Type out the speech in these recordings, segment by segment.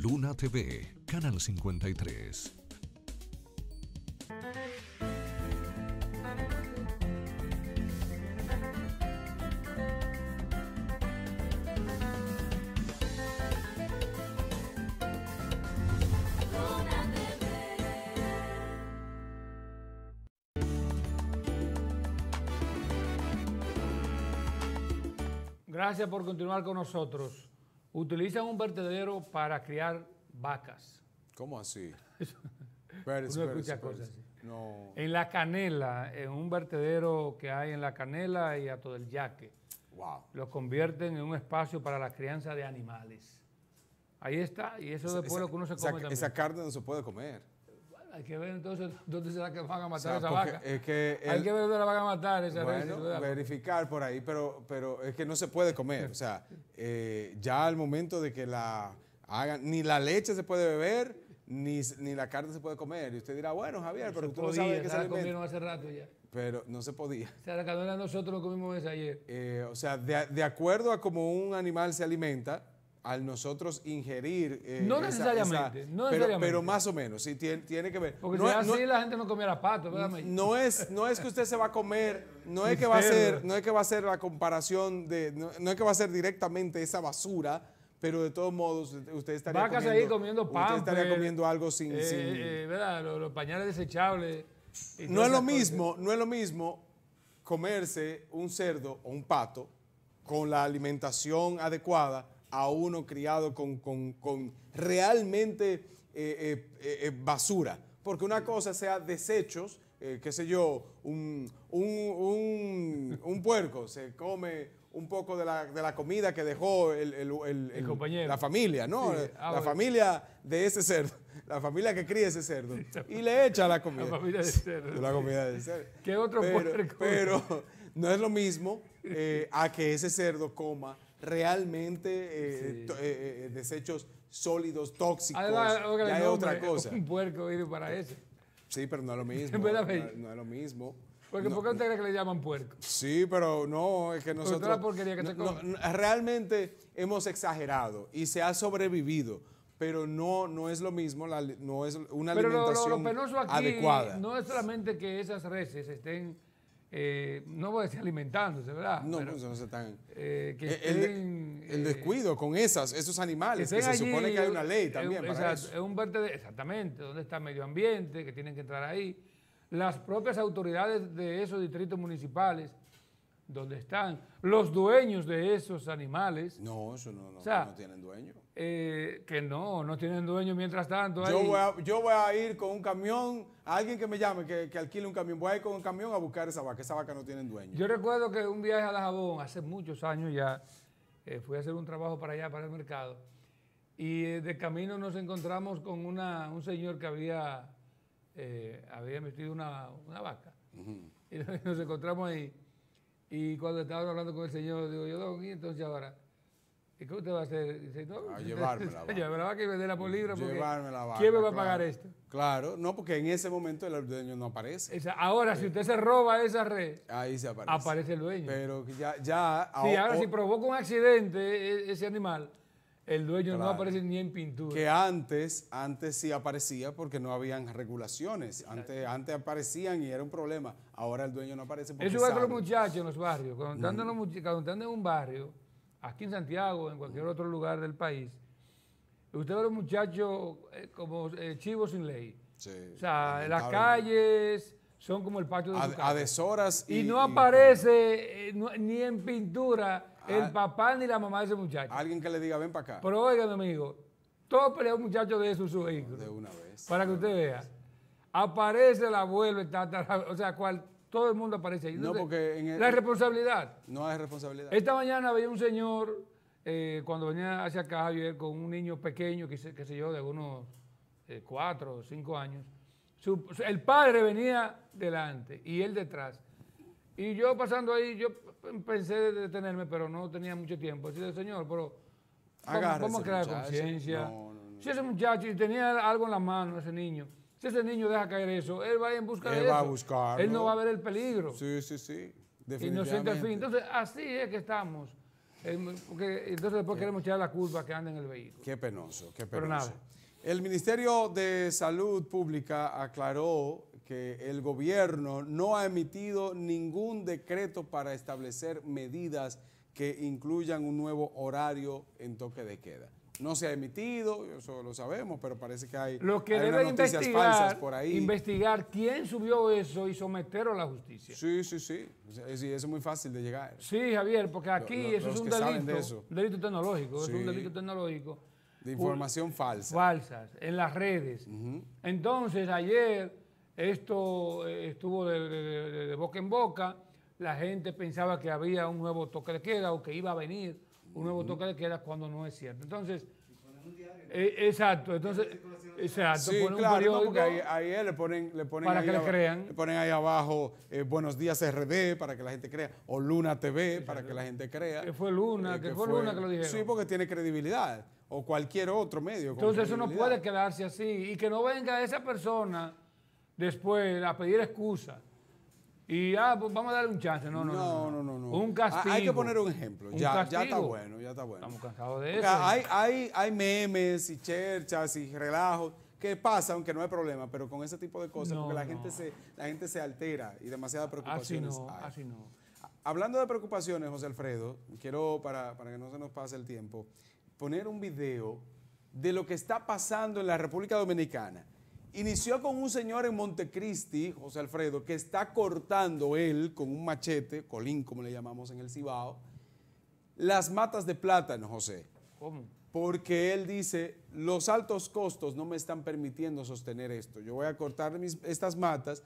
Luna TV, Canal 53. Gracias por continuar con nosotros utilizan un vertedero para criar vacas. ¿Cómo así? cosas No. En la canela, en un vertedero que hay en la canela y a todo el yaque. Wow. Lo convierten en un espacio para la crianza de animales. Ahí está, y eso es, después lo que uno se come también. Esa carne no se puede comer. Hay que ver entonces dónde será que van a matar a esa vaca. Hay que ver dónde la van a matar esa bueno, verificar por ahí, pero, pero es que no se puede comer. O sea, eh, ya al momento de que la hagan, ni la leche se puede beber, ni, ni la carne se puede comer. Y usted dirá, bueno, Javier, pero tú no sabes que se, se comieron hace rato ya. Pero no se podía. O sea, la cadena nosotros lo comimos desde ayer. Eh, o sea, de, de acuerdo a cómo un animal se alimenta, al nosotros ingerir. Eh, no, necesariamente, pero, más o menos, sí, tiene, que ver. Porque si así la gente no comiera pato, No es, no es que usted se va a comer, no es que va a ser, no es que va a ser la comparación de, no, es que va a ser directamente esa basura, pero de todos modos usted estaría Vacas comiendo, seguir comiendo pan. Usted estaría comiendo algo sin... Eh, eh, ¿verdad? Los, pañales desechables. No es lo mismo, no es lo mismo comerse un cerdo o un pato con la alimentación adecuada a uno criado con, realmente eh, eh, eh, basura. Porque una cosa sea desechos, qué sé yo, un, puerco se come un poco de la, comida que dejó el, la familia, ¿no? la ah, familia de ese cerdo, la familia que cría ese cerdo. Y le echa la comida. La cerdo. comida ¿Qué otro pero, puerco? Pero no es lo mismo a que ese cerdo coma realmente eh, eh, eh, desechos sólidos, tóxicos. ya otra cosa. Un puerco ir para eso. Sí, pero no es lo mismo. no, es lo mismo. Porque, no, ¿Por que le llaman puerco? Sí, pero no, es que nosotros... realmente hemos exagerado y se ha sobrevivido, pero no, no es lo mismo, no es una alimentación lo penoso aquí adecuada. No es solamente que esas reses estén eh, no voy a decir alimentándose, ¿verdad? No, no se están. que eh, el, eh, descuido con esas, esos animales, que, se supone que hay una ley también. exactamente, donde está medio ambiente, que tienen que entrar ahí. Las propias autoridades de esos distritos municipales, donde están, los dueños de esos animales. No, eso no, no tienen dueño. Eh, que no, no tienen dueño mientras tanto. Yo, voy a, ir con un camión, a alguien que me llame, que, alquile un camión, voy a ir con un camión a buscar esa vaca, esa vaca no tiene dueño. Yo recuerdo que un viaje a la Jabón, hace muchos años ya, eh, fui a hacer un trabajo para allá, para el mercado, y eh, de camino nos encontramos con una, un señor que había, había metido una, una vaca. Y nos encontramos ahí, y cuando estábamos hablando con el señor, digo, yo, y entonces ahora... ¿Y qué usted va a hacer? a Llevarme la vaca ¿Quién me va a pagar esto? Claro, no, porque en ese momento el dueño no aparece. ahora, si eh, usted se roba esa red, aparece. el dueño. Pero ya. ya ahora, si provoca un accidente e, e, ese animal, el dueño no aparece ni en pintura. Que antes, antes sí aparecía porque no habían regulaciones. Antes, aparecían y era un problema. Ahora el dueño no aparece porque Eso va con los muchachos en los barrios. Cuando están, en un barrio aquí en Santiago en cualquier otro lugar del país, usted ve a los muchachos eh, como eh, chivos sin ley. Sí, o sea, las calles son como el patio de a, A deshoras y, no aparece eh, ni en pintura el ah. papá ni la mamá de ese muchacho. Alguien que le diga, ven para acá. Pero oigan, amigo, todo pelea un muchacho de esos su vehículo. De una vez. Para que usted vea. Aparece el abuelo, está, o sea, cual todo el mundo aparece ahí. No, porque en la responsabilidad. No hay responsabilidad. Esta mañana veía un señor, eh, cuando venía hacia acá, Javier, con un niño pequeño, que se, sé yo, de unos eh, cuatro o cinco años. el padre venía delante y él detrás. Y yo pasando ahí, yo pensé detenerme, pero no tenía mucho tiempo. Así señor, pero ¿cómo, cómo crear conciencia? No, no, no. Si ese muchacho tenía algo en la mano, ese niño, si ese niño deja caer eso, él va a ir en busca él va A buscar, él ¿no? va a ver el peligro. Sí, sí, sí. Y no fin. Entonces, así es que estamos. Eh, entonces después queremos echar la curva que anda en el vehículo. Qué penoso, qué penoso. Pero nada. El Ministerio de Salud Pública aclaró que el gobierno no ha emitido ningún decreto para establecer medidas que incluyan un nuevo horario en toque de queda no se ha emitido, eso lo sabemos, pero parece que hay, noticias falsas por ahí. Investigar quién subió eso y someterlo a la justicia. Sí, sí, sí. Eso es muy fácil de llegar. Sí, Javier, porque aquí eso es un delito, delito tecnológico. es un delito tecnológico. De información falsa. Falsas, en las redes. Entonces, ayer esto eh, estuvo de boca en boca. La gente pensaba que había un nuevo toque de queda o que iba a venir un nuevo toque de queda cuando no es cierto. Entonces, eh, exacto, entonces, exacto. ponen un ahí, ahí, le ponen, para que le crean. Le ponen ahí abajo eh, Buenos Días RD para que la gente crea, o Luna TV para que la gente crea. Que fue Luna, eh, que, fue Luna que lo dijeron. Sí, porque tiene credibilidad, o cualquier otro medio. Entonces eso no puede quedarse así, y que no venga esa persona después a pedir excusas y ah, pues, vamos a darle un chance. No, no, no. no, no, Un castigo. Ah, hay que poner un ejemplo. ya, ya, está bueno, ya está bueno. Estamos cansados de eso. Hay, hay, memes y cherchas y relajos ¿Qué pasa, aunque no hay problema, pero con ese tipo de cosas, porque la, gente se, la gente se altera y demasiadas preocupaciones así no, Así no. Hablando de preocupaciones, José Alfredo, quiero, para, para que no se nos pase el tiempo, poner un video de lo que está pasando en la República Dominicana Inició con un señor en Montecristi, José Alfredo, que está cortando él con un machete, colín como le llamamos en el Cibao, las matas de plátano, José. ¿Cómo? Porque él dice, los altos costos no me están permitiendo sostener esto. Yo voy a cortar estas matas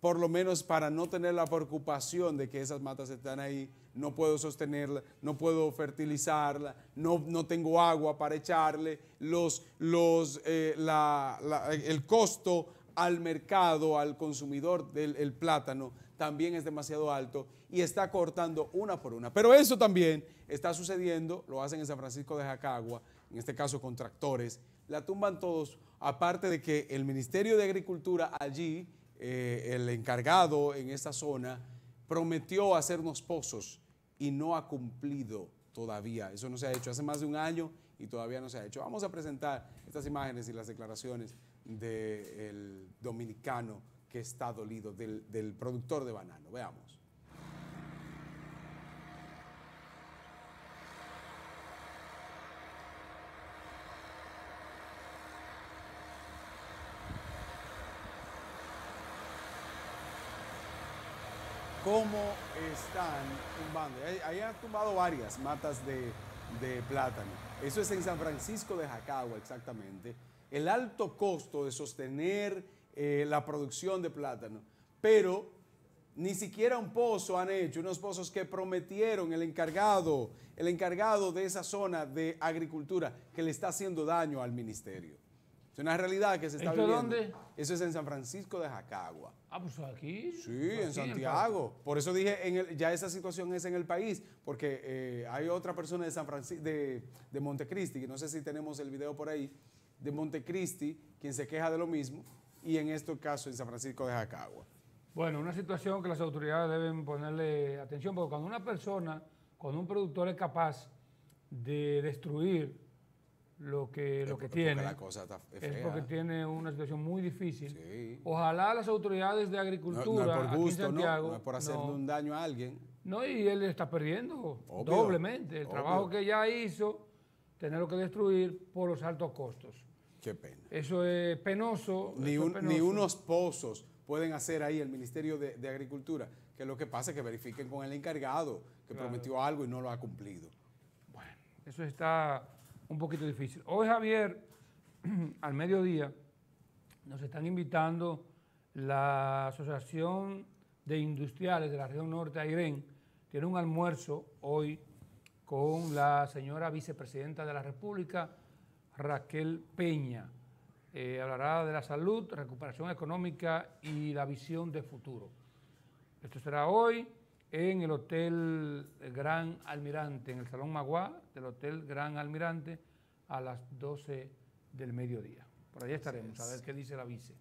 por lo menos para no tener la preocupación de que esas matas están ahí, no puedo sostenerla, no puedo fertilizarla, no, no tengo agua para echarle, los, los, eh, el costo al mercado, al consumidor del plátano, también es demasiado alto y está cortando una por una. Pero eso también está sucediendo, lo hacen en San Francisco de Jacagua, en este caso con tractores, la tumban todos, aparte de que el Ministerio de Agricultura allí eh, el encargado en esta zona prometió hacernos pozos y no ha cumplido todavía. Eso no se ha hecho hace más de un año y todavía no se ha hecho. Vamos a presentar estas imágenes y las declaraciones del dominicano que está dolido, del productor de banano. Veamos. cómo están tumbando. Ahí han tumbado varias matas de, plátano. Eso es en San Francisco de Jacagua, exactamente. El alto costo de sostener eh, la producción de plátano, pero ni siquiera un pozo han hecho, unos pozos que prometieron el encargado, el encargado de esa zona de agricultura que le está haciendo daño al ministerio una realidad que se está ¿Esto dónde? Eso es en San Francisco de Jacagua. Ah, pues aquí. Sí, en Santiago. Por eso dije, ya esa situación es en el país, porque eh, hay otra persona de San Francisco, de, de Montecristi, que no sé si tenemos el video por ahí, de Montecristi, quien se queja de lo mismo, y en este caso en San Francisco de Jacagua. Bueno, una situación que las autoridades deben ponerle atención, porque cuando una persona, cuando un productor es capaz de destruir lo que, lo que tiene. es porque tiene una situación muy difícil. Ojalá las autoridades de agricultura. No, por gusto, no, por hacerle un daño a alguien. No, y él está perdiendo doblemente. El trabajo que ya hizo, tenerlo que destruir por los altos costos. Qué pena. Eso es penoso. Ni, unos pozos pueden hacer ahí el Ministerio de, Agricultura, que lo que pasa es que verifiquen con el encargado que prometió algo y no lo ha cumplido. Bueno, eso está un poquito difícil. Hoy, Javier, al mediodía, nos están invitando la Asociación de Industriales de la Región Norte, AIREN, tiene un almuerzo hoy con la señora vicepresidenta de la República, Raquel Peña. Eh, hablará de la salud, recuperación económica y la visión de futuro. Esto será hoy en el Hotel Gran Almirante, en el Salón Maguá del Hotel Gran Almirante, a las 12 del mediodía. Por ahí estaremos, a ver qué dice la vice.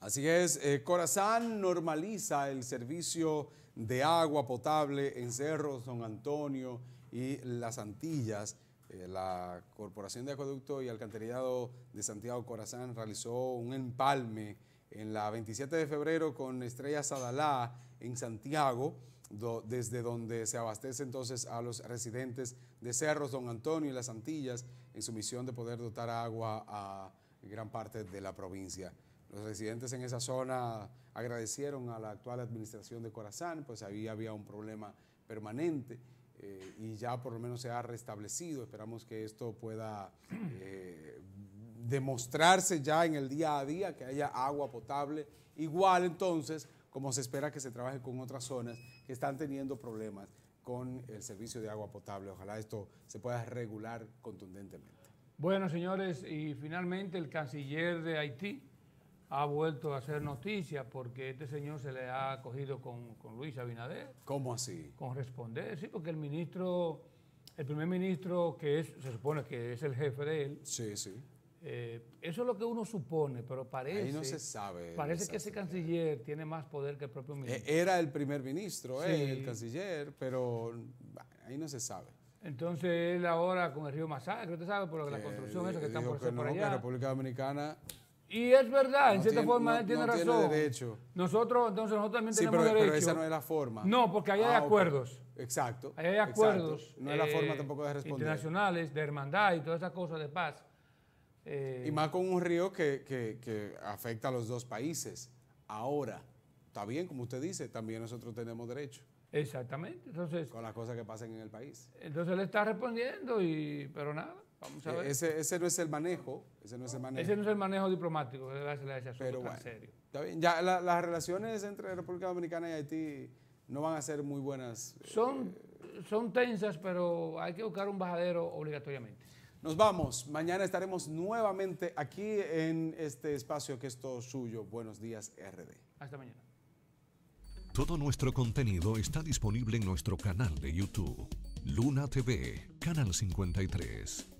Así es, eh, Corazán normaliza el servicio de agua potable en Cerro San Antonio y Las Antillas. Eh, la Corporación de Acueducto y Alcantarillado de Santiago Corazán realizó un empalme en la 27 de febrero con Estrella Sadalá en Santiago desde donde se abastece entonces a los residentes de Cerros, Don Antonio y las Antillas en su misión de poder dotar agua a gran parte de la provincia. Los residentes en esa zona agradecieron a la actual administración de Corazán, pues ahí había un problema permanente eh, y ya por lo menos se ha restablecido. Esperamos que esto pueda eh, demostrarse ya en el día a día, que haya agua potable. Igual entonces, como se espera que se trabaje con otras zonas, que están teniendo problemas con el servicio de agua potable. Ojalá esto se pueda regular contundentemente. Bueno, señores, y finalmente el canciller de Haití ha vuelto a hacer noticia porque este señor se le ha acogido con, con Luis Abinader. ¿Cómo así? Con responder, sí, porque el ministro, el primer ministro, que es, se supone que es el jefe de él, sí, sí. Eh, eso es lo que uno supone, pero parece. Ahí no se sabe. Parece que ese canciller tiene más poder que el propio e, ministro. Era el primer ministro, eh, el canciller, pero ahí no se sabe. Entonces él ahora con el río Masacre, usted sabe, por lo que la construcción eh, esa que está por, hacer por allá. República Dominicana. Y es verdad, en cierta forma él tiene razón. derecho. Nosotros, entonces nosotros también tenemos pero, derecho. Pero esa no es la forma. No, porque ahí hay ah, acuerdos. Exacto. Ahí hay acuerdos. No es la forma eh, tampoco de responder. Internacionales, de hermandad y todas esas cosas de paz. Eh, y más con un río que, afecta a los dos países. Ahora, está bien, como usted dice, también nosotros tenemos derecho. Exactamente. Entonces, con las cosas que pasen en el país. Entonces le está respondiendo, y pero nada. Vamos a e, ver. Ese, ese, no es el manejo. Ese no es el manejo. diplomático Pero bueno, serio. Está bien. Ya las relaciones entre República Dominicana y Haití no van a ser muy buenas. Son, eh, son tensas, pero hay que buscar un bajadero obligatoriamente. Nos vamos. Mañana estaremos nuevamente aquí en este espacio que es todo suyo. Buenos días, RD. Hasta mañana. Todo nuestro contenido está disponible en nuestro canal de YouTube, Luna TV, Canal 53.